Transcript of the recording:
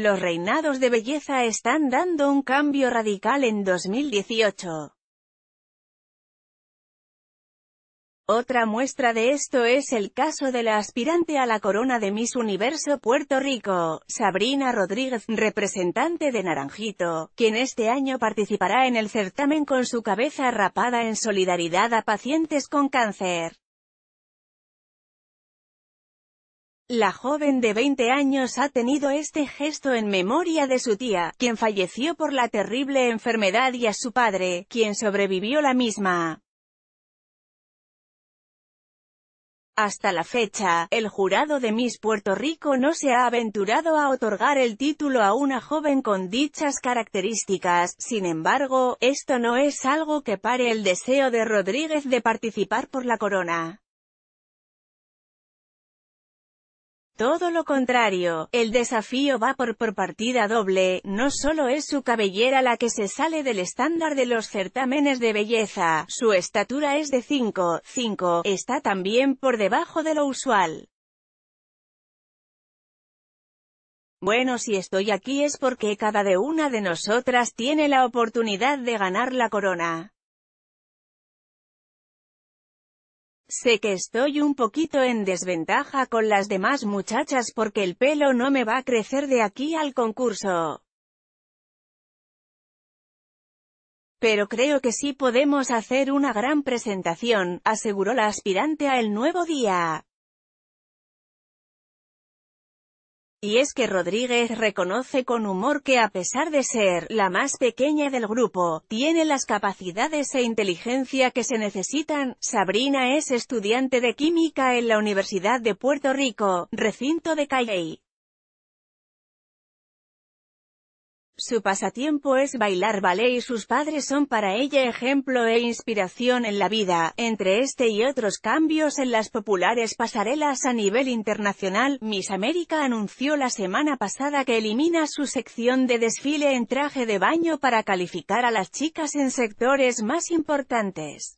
Los reinados de belleza están dando un cambio radical en 2018. Otra muestra de esto es el caso de la aspirante a la corona de Miss Universo Puerto Rico, Sabrina Rodríguez, representante de Naranjito, quien este año participará en el certamen con su cabeza rapada en solidaridad a pacientes con cáncer. La joven de 20 años ha tenido este gesto en memoria de su tía, quien falleció por la terrible enfermedad y a su padre, quien sobrevivió la misma. Hasta la fecha, el jurado de Miss Puerto Rico no se ha aventurado a otorgar el título a una joven con dichas características, sin embargo, esto no es algo que pare el deseo de Rodríguez de participar por la corona. Todo lo contrario, el desafío va por partida doble, no solo es su cabellera la que se sale del estándar de los certámenes de belleza, su estatura es de 5'5, está también por debajo de lo usual. Bueno si estoy aquí es porque cada de una de nosotras tiene la oportunidad de ganar la corona. Sé que estoy un poquito en desventaja con las demás muchachas porque el pelo no me va a crecer de aquí al concurso. Pero creo que sí podemos hacer una gran presentación, aseguró la aspirante a El Nuevo Día. Y es que Rodríguez reconoce con humor que a pesar de ser la más pequeña del grupo, tiene las capacidades e inteligencia que se necesitan. Sabrina es estudiante de química en la Universidad de Puerto Rico, recinto de Cayey. Su pasatiempo es bailar ballet y sus padres son para ella ejemplo e inspiración en la vida. Entre este y otros cambios en las populares pasarelas a nivel internacional, Miss América anunció la semana pasada que elimina su sección de desfile en traje de baño para calificar a las chicas en sectores más importantes.